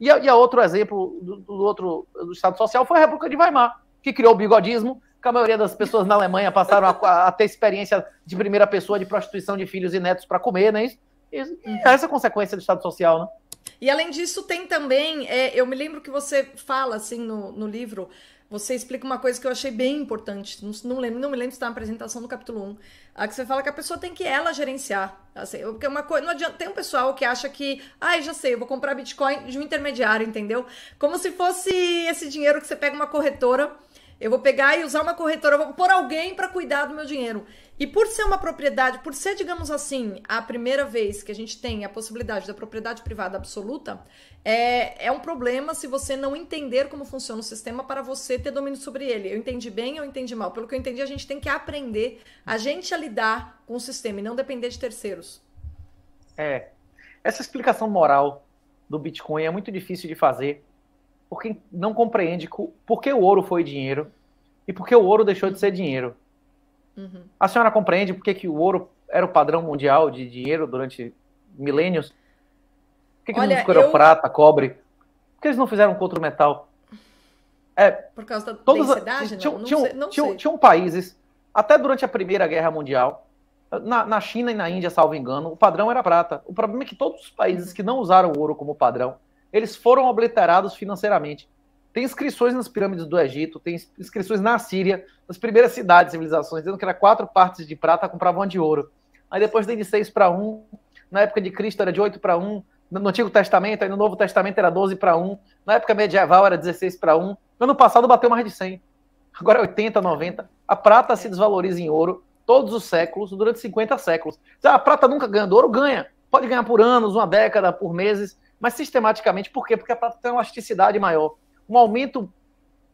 E, e outro exemplo do, do, outro do Estado Social foi a República de Weimar, que criou o bigodismo, que a maioria das pessoas na Alemanha passaram a, a ter experiência de primeira pessoa de prostituição de filhos e netos para comer, né? Isso, uhum. essa é a consequência do Estado Social, né? E além disso, tem também, é, eu me lembro que você fala assim no, no livro você explica uma coisa que eu achei bem importante. Não, não lembro, não me lembro se está na apresentação do capítulo 1. A que você fala que a pessoa tem que ela gerenciar. Assim, porque é uma coisa. Não adianta. Tem um pessoal que acha que. Ai, ah, já sei, eu vou comprar Bitcoin de um intermediário, entendeu? Como se fosse esse dinheiro que você pega uma corretora eu vou pegar e usar uma corretora, vou pôr alguém para cuidar do meu dinheiro. E por ser uma propriedade, por ser, digamos assim, a primeira vez que a gente tem a possibilidade da propriedade privada absoluta, é, é um problema se você não entender como funciona o sistema para você ter domínio sobre ele. Eu entendi bem ou entendi mal? Pelo que eu entendi, a gente tem que aprender a gente a lidar com o sistema e não depender de terceiros. É. Essa explicação moral do Bitcoin é muito difícil de fazer porque não compreende por que o ouro foi dinheiro e por que o ouro deixou de ser dinheiro. Uhum. A senhora compreende por que, que o ouro era o padrão mundial de dinheiro durante milênios? Por que, que Olha, não escolheram eu... prata, cobre? Por que eles não fizeram com outro metal? É, por causa da todas densidade? Tinha, não, tinha, não, sei, não tinha, sei. tinham países, até durante a Primeira Guerra Mundial, na, na, China e na Índia, salvo engano, o padrão era prata. O problema é que todos os países uhum. que não usaram ouro como padrão eles foram obliterados financeiramente. Tem inscrições nas pirâmides do Egito, tem inscrições na Síria, nas primeiras cidades, civilizações, dizendo que era quatro partes de prata, compravam de ouro. Aí depois tem de seis para um, na época de Cristo era de oito para um, no Antigo Testamento, aí no Novo Testamento era doze para um na época medieval era dezesseis para um no ano passado bateu mais de cem agora é oitenta, noventa. A prata se desvaloriza em ouro todos os séculos, durante 50 séculos. Ah, a prata nunca ganha ouro, ganha. Pode ganhar por anos, uma década, por meses, mas sistematicamente. Por quê? Porque a plata tem uma elasticidade maior. Um aumento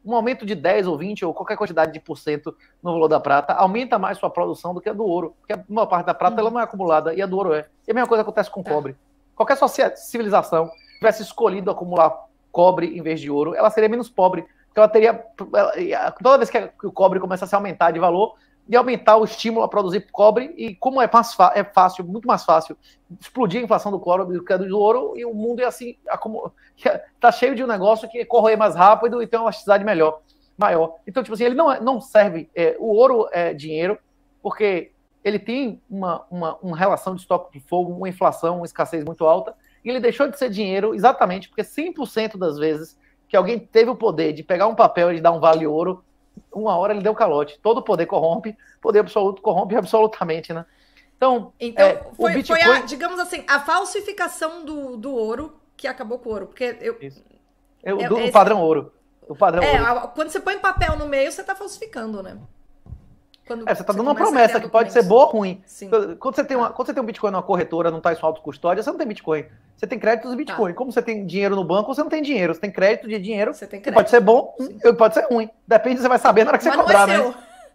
um aumento de 10 ou 20 ou qualquer quantidade de por cento no valor da prata aumenta mais sua produção do que a do ouro, porque a maior parte da prata ela não é acumulada e a do ouro é. E a mesma coisa acontece com tá. cobre. Qualquer civilização tivesse escolhido acumular cobre em vez de ouro, ela seria menos pobre, porque então, ela teria ela, toda vez que o cobre começasse a aumentar de valor, de aumentar o estímulo a produzir cobre, e como é, mais é fácil, muito mais fácil, explodir a inflação do cobre do que do ouro, e o mundo é assim, está cheio de um negócio que corre mais rápido e tem uma elasticidade melhor, maior. Então, tipo assim, ele não, é, não serve, é, o ouro é dinheiro, porque ele tem uma, uma, uma relação de estoque de fogo, uma inflação, uma escassez muito alta, e ele deixou de ser dinheiro exatamente porque 100% das vezes que alguém teve o poder de pegar um papel e dar um vale ouro, uma hora ele deu calote. Todo poder corrompe, poder absoluto corrompe absolutamente, né? Então, então é, foi, Bitcoin... foi, a, digamos assim, a falsificação do, do ouro que acabou com o ouro. Porque eu. Isso. eu é, do, é, o padrão ouro. O padrão é, ouro. A, quando você põe papel no meio, você está falsificando, né? Quando é, você está dando uma promessa que pode ser boa ou ruim. Sim. Quando você, tem uma, tá. quando você tem um Bitcoin numa corretora, não está em sua autocustódia, você não tem Bitcoin. Você tem créditos de tá. Bitcoin. Tá. Como você tem dinheiro no banco, você não tem dinheiro. Você tem crédito de dinheiro. Você, tem crédito. pode ser bom, Sim. pode ser ruim. Depende, você vai saber na hora que Mas você cobrar, é né?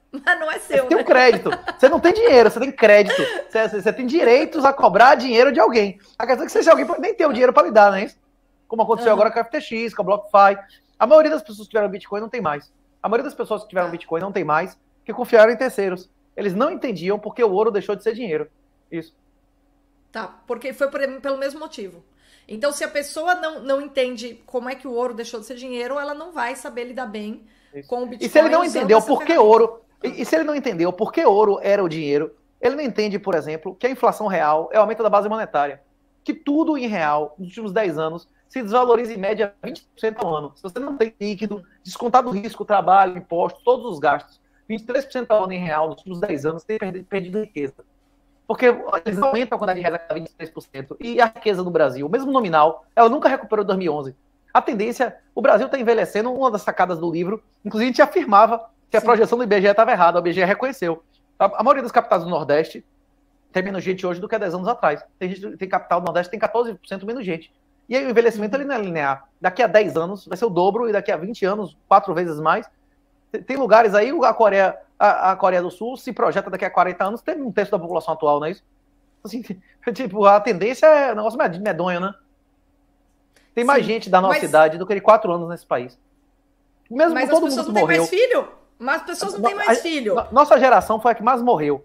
Mas não é né? seu. É você tem um né? crédito. Você não tem dinheiro, você tem crédito. Você, você, tem direitos a cobrar dinheiro de alguém. A questão é que você alguém pode nem ter o dinheiro para lhe dar, não é isso? Como aconteceu uhum. agora com a FTX, com a BlockFi. A maioria das pessoas que tiveram Bitcoin não tem mais. A maioria das pessoas que tiveram tá. Bitcoin não tem mais que confiaram em terceiros. Eles não entendiam porque o ouro deixou de ser dinheiro. Isso. Tá, porque foi por, pelo mesmo motivo. Então, se a pessoa não, não entende como é que o ouro deixou de ser dinheiro, ela não vai saber lidar bem Isso. com o Bitcoin. E se ele não entendeu por que ouro. E, e, se ele não entendeu por que ouro era o dinheiro, ele não entende, por exemplo, que a inflação real é o aumento da base monetária. Que tudo em real, nos últimos 10 anos, se desvaloriza em média 20% ao ano. Se você não tem líquido, descontado risco, trabalho, impostos, todos os gastos, 23% ao ano em real nos últimos 10 anos tem perdido, perdido riqueza. Porque eles aumentam a quantidade de renda para 23%. E a riqueza no Brasil, mesmo nominal, ela nunca recuperou 2011. A tendência, o Brasil está envelhecendo, uma das sacadas do livro, inclusive a gente afirmava que a Sim. projeção do IBGE estava errada, o IBGE reconheceu. A, a maioria dos capitais do Nordeste tem menos gente hoje do que há 10 anos atrás. Tem, gente, tem capital do Nordeste, tem 14% menos gente. E aí o envelhecimento ele não é linear. Daqui a 10 anos vai ser o dobro, e daqui a 20 anos, quatro vezes mais. Tem lugares aí, a Coreia, a, a, Coreia do Sul se projeta daqui a 40 anos, tem um terço da população atual, não é isso? Assim, tipo, a tendência é um negócio medonho, né? Tem mais Sim, gente da nossa mas... idade do que de quatro anos nesse país. Mesmo mas todo as pessoas mundo não morreu. têm mais filho. Mas as pessoas não têm mais a, filho. A, nossa geração foi a que mais morreu.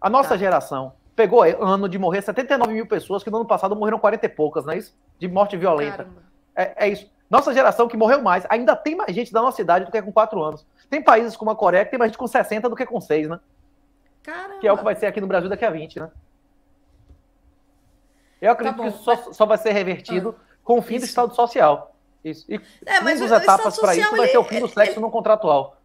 A nossa tá. geração pegou é, ano de morrer 79 mil pessoas, que no ano passado morreram 40 e poucas, não é isso? De morte violenta. É, é, isso. Nossa geração que morreu mais, ainda tem mais gente da nossa idade do que com 4 anos. Tem países como a Coreia que tem mais gente com 60 do que com 6, né? Caramba. Que é o que vai ser aqui no Brasil daqui a 20, né? Eu acredito tá que isso só, só, vai ser revertido ah, com o fim isso. do Estado Social. Isso. E é, mas uma das etapas para isso ele, vai ser o fim do sexo ele, não contratual.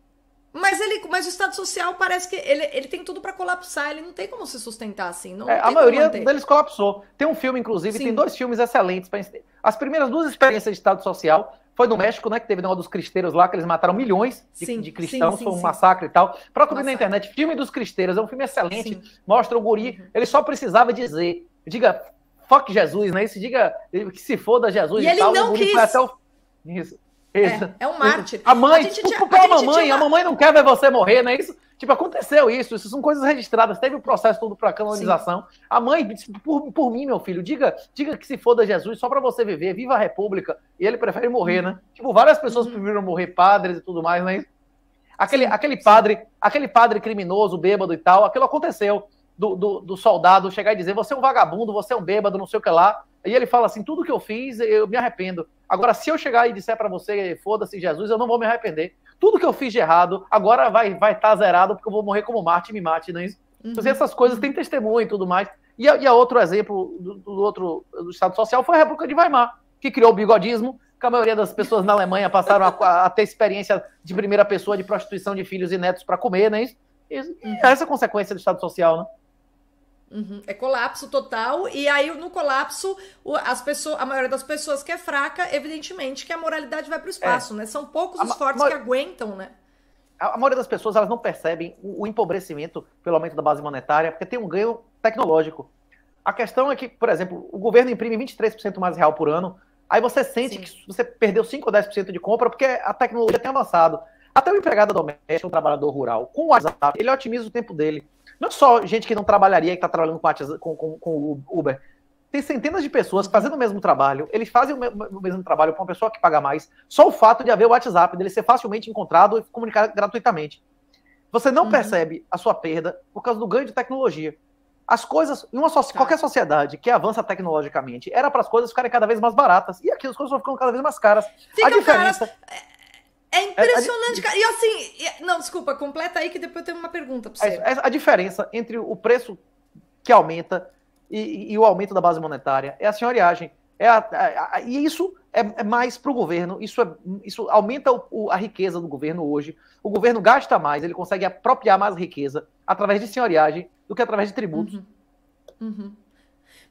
Mas ele, mas o Estado Social parece que ele, ele tem tudo para colapsar. Ele não tem como se sustentar assim. Não, é, não a maioria deles colapsou. Tem um filme, inclusive, Sim. tem dois filmes excelentes para as primeiras duas experiências de Estado Social foi no México, né? Que teve uma dos cristeiros lá, que eles mataram milhões de, sim, de cristãos, sim, sim, foi um massacre e tal. Procure massacre. na internet, filme dos cristeiros, é um filme excelente, mostra o guri. Uhum. Ele só precisava dizer, diga, fuck Jesus, né? Isso diga que se foda Jesus e, e ele tal, Não quis. até o... Isso. É, é um mártir. A mãe, a gente, desculpa a, a mamãe, tinha... a mamãe não quer ver você morrer, não é isso? Tipo, aconteceu isso, isso são coisas registradas, teve o um processo todo para canonização. Sim. A mãe disse, por, por mim, meu filho, diga diga que se foda Jesus só para você viver, viva a República. E ele prefere morrer, né? Uhum. Tipo, várias pessoas uhum. preferiram morrer, padres e tudo mais, né? Aquele, aquele padre, aquele padre criminoso, bêbado e tal, aquilo aconteceu. Do, do, do, soldado chegar e dizer, você é um vagabundo, você é um bêbado, não sei o que lá. E ele fala assim, tudo que eu fiz, eu me arrependo. Agora, se eu chegar e disser para você, foda-se Jesus, eu não vou me arrepender tudo que eu fiz de errado agora vai estar vai tá zerado porque eu vou morrer como Marte me mate, não é Uhum. Então, essas coisas têm testemunho e tudo mais. E, e outro exemplo do, do, outro do Estado Social foi a República de Weimar, que criou o bigodismo, que a maioria das pessoas na Alemanha passaram a, a ter experiência de primeira pessoa de prostituição de filhos e netos para comer, não né? Isso, isso, e uhum. essa é a consequência do Estado Social, né? Uhum. É colapso total. E aí, no colapso, as pessoas, a maioria das pessoas que é fraca, evidentemente que a moralidade vai para o espaço, é. né? São poucos os fortes que aguentam, né? A, a maioria das pessoas elas não percebem o, o empobrecimento pelo aumento da base monetária, porque tem um ganho tecnológico. A questão é que, por exemplo, o governo imprime 23% mais real por ano, aí você sente Sim. que você perdeu 5 ou 10% de compra porque a tecnologia tem avançado. Até o empregado doméstico, o trabalhador rural, com o WhatsApp, ele otimiza o tempo dele. Não só gente que não trabalharia, que está trabalhando com, o com, com, Uber. Tem centenas de pessoas fazendo o mesmo trabalho, eles fazem o mesmo, o mesmo trabalho para uma pessoa que paga mais. Só o fato de haver o WhatsApp, dele ser facilmente encontrado e comunicar gratuitamente. Você não uhum. percebe a sua perda por causa do ganho de tecnologia. As coisas, em uma so tá. qualquer sociedade que avança tecnologicamente, era para as coisas ficarem cada vez mais baratas. E aqui as coisas vão ficando cada vez mais caras. Fica a diferença. Cara... É, é, é impressionante, cara. E assim, não, desculpa, completa aí que depois eu tenho uma pergunta para é, você. É, a, diferença entre o preço que aumenta e, e, o aumento da base monetária é a senhoriagem. É a, a, e isso é, é mais para o governo, isso, é, isso aumenta o, o, a riqueza do governo hoje. O governo gasta mais, ele consegue apropriar mais riqueza através de senhoriagem do que através de tributos. Uhum. Uhum.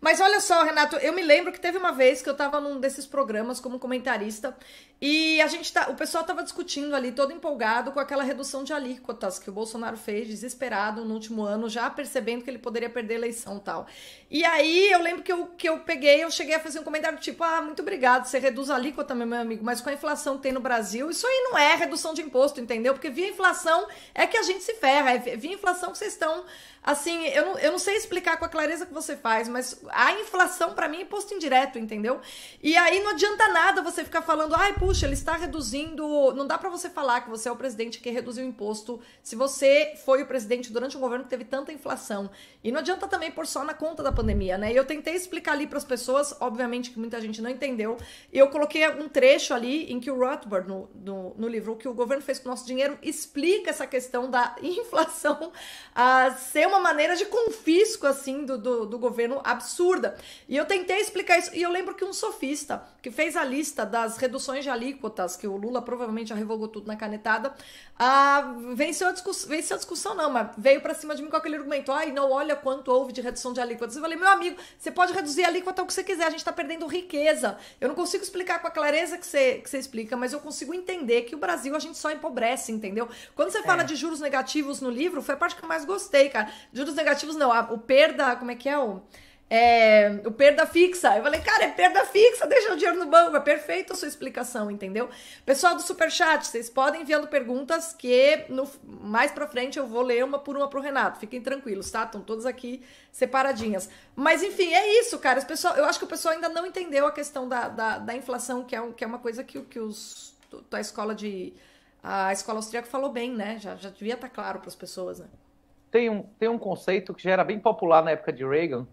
Mas olha só, Renato, eu me lembro que teve uma vez que eu estava num desses programas como comentarista e a gente tá, o pessoal estava discutindo ali todo empolgado com aquela redução de alíquotas que o Bolsonaro fez desesperado no último ano, já percebendo que ele poderia perder a eleição, tal. E aí eu lembro que eu que eu peguei, eu cheguei a fazer um comentário tipo: "Ah, muito obrigado, você reduz a alíquota, meu amigo, mas com a inflação que tem no Brasil, isso aí não é redução de imposto, entendeu? Porque via inflação é que a gente se ferra, é via inflação que vocês estão assim, eu não, eu não sei explicar com a clareza que você faz, mas a inflação para mim é imposto indireto, entendeu? E aí não adianta nada você ficar falando, ai, puxa, ele está reduzindo. Não dá para você falar que você é o presidente que reduziu o imposto se você foi o presidente durante um governo que teve tanta inflação. E não adianta também pôr só na conta da pandemia, né? E eu tentei explicar ali para as pessoas, obviamente que muita gente não entendeu. Eu coloquei um trecho ali em que o Rothbard, no, no, no livro O que o governo fez com o nosso dinheiro, explica essa questão da inflação a ser uma uma maneira de confisco, assim, do, do, do governo absurda. E eu tentei explicar isso. E eu lembro que um sofista que fez a lista das reduções de alíquotas, que o Lula provavelmente já revogou tudo na canetada, ah, venceu, a discussão, venceu a discussão, não, mas veio para cima de mim com aquele argumento. Ai, não, olha quanto houve de redução de alíquotas. Eu falei, meu amigo, você pode reduzir a alíquota o que você quiser, a gente está perdendo riqueza. Eu não consigo explicar com a clareza que você, que você explica, mas eu consigo entender que o Brasil a gente só empobrece, entendeu? Quando você é. fala de juros negativos no livro, foi a parte que eu mais gostei, cara. Juros negativos não, a, o perda, como é que é o. É, o perda fixa. Eu falei, cara, é perda fixa, deixa o dinheiro no banco. É perfeito a sua explicação, entendeu? Pessoal do Superchat, vocês podem enviando perguntas que no, mais pra frente eu vou ler uma por uma pro Renato. Fiquem tranquilos, tá? Estão todas aqui separadinhas. Mas enfim, é isso, cara. As pessoas, eu acho que o pessoal ainda não entendeu a questão da, da, da inflação, que é, um, que é uma coisa que, que os, a escola de. A escola austríaca falou bem, né? Já, já devia estar tá claro para as pessoas, né? tem um, tem um conceito que já era bem popular na época de Reagan.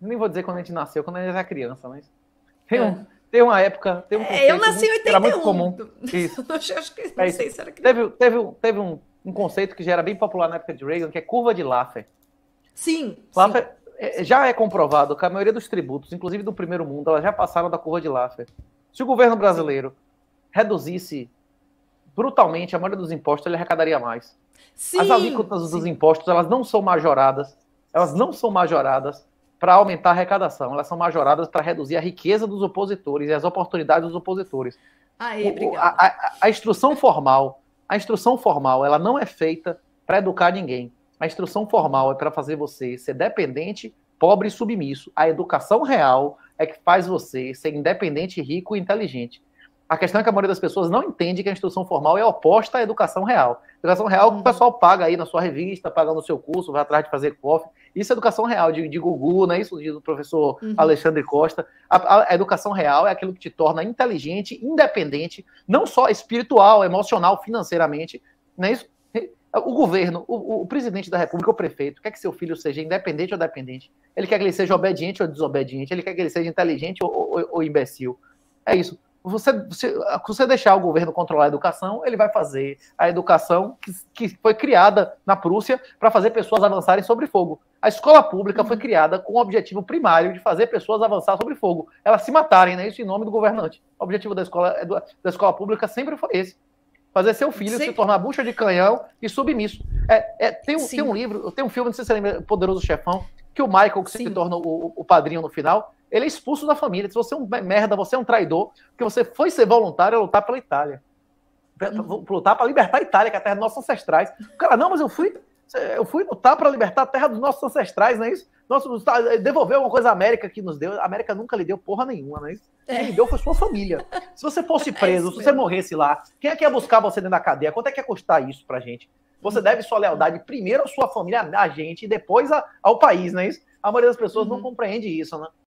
Nem vou dizer quando a gente nasceu, quando a gente era criança, mas tem, um, é. tem uma época. Tem um é, eu nasci em 81. Era muito comum. Isso. Eu acho que não sei é se era criança. Teve, teve, um, teve um, um conceito que já era bem popular na época de Reagan, que é curva de Laffer. Sim. Laffer sim. É, já é comprovado que a maioria dos tributos, inclusive do primeiro mundo, elas já passaram da curva de Laffer. Se o governo brasileiro reduzisse brutalmente a maioria dos impostos, ele arrecadaria mais. Sim, As alíquotas sim. dos impostos, elas não são majoradas, elas não são majoradas para aumentar a arrecadação, elas são majoradas para reduzir a riqueza dos opositores e as oportunidades dos opositores. A, a, a instrução formal, a instrução formal, ela não é feita para educar ninguém. A instrução formal é para fazer você ser dependente, pobre e submisso. A educação real é que faz você ser independente, rico e inteligente. A questão é que a maioria das pessoas não entende que a instrução formal é oposta à educação real. Educação real que o uhum. pessoal paga aí na sua revista, paga no seu curso, vai atrás de fazer cofre. Isso é educação real de, de Gugu, né? Isso do professor uhum. Alexandre Costa. A, a, educação real é aquilo que te torna inteligente, independente, não só espiritual, emocional, financeiramente, né? Isso, o governo, o, o, presidente da república, o prefeito, quer que seu filho seja independente ou dependente. Ele quer que ele seja obediente ou desobediente. Ele quer que ele seja inteligente ou, ou, ou imbecil. É isso. Você, se você deixar o governo controlar a educação, ele vai fazer a educação que, que foi criada na Prússia para fazer pessoas avançarem sobre fogo. A escola pública foi uhum. criada com o objetivo primário de fazer pessoas avançar sobre fogo, elas se matarem, né? Isso em nome do governante. O objetivo da escola, é da escola pública sempre foi esse: fazer seu filho Sim. se tornar bucha de canhão e submisso. É, é tem, um, tem, um livro, tem um filme, não sei se você lembra, Poderoso Chefão, que o Michael, que Sim. se torna o, o padrinho no final, ele é expulso da família. Se você é um merda, você é um traidor, porque você foi ser voluntário a lutar pela Itália. Pra, lutar para libertar a Itália, que é a terra dos nossos ancestrais. O cara, não, mas eu fui eu fui lutar para libertar a terra dos nossos ancestrais, não é isso? Nosso, tá, devolver alguma coisa à América que nos deu. A América nunca lhe deu porra nenhuma, não é isso? É. Quem lhe deu foi sua família. Se você fosse é preso, é se você morresse lá, quem é que ia buscar você dentro da cadeia? Quanto é que ia custar isso pra gente? Você deve sua lealdade primeiro à sua família, a gente, e depois a, ao país, não é isso? A maioria das pessoas uhum. não compreende isso, né?